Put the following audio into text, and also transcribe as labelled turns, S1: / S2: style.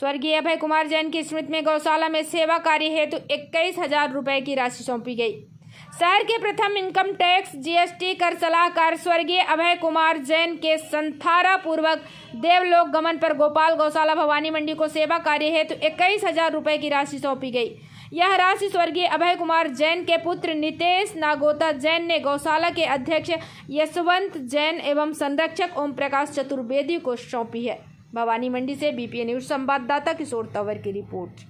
S1: स्वर्गीय अभय कुमार जैन की स्मृति में गौशाला में सेवा कार्य हेतु तो इक्कीस हजार रुपए की राशि सौंपी गई शहर के प्रथम इनकम टैक्स जीएसटी कर सलाहकार स्वर्गीय अभय कुमार जैन के संथारा पूर्वक देवलोक गमन पर गोपाल गौशाला भवानी मंडी को सेवा कार्य हेतु तो इक्कीस हजार रुपए की राशि सौंपी गई यह राशि स्वर्गीय अभय कुमार जैन के पुत्र नितेश नागोता जैन ने गौशाला के अध्यक्ष यशवंत जैन एवं संरक्षक ओम प्रकाश चतुर्वेदी को सौंपी है भवानी मंडी से बीपीए न्यूज संवाददाता किशोर तंवर की रिपोर्ट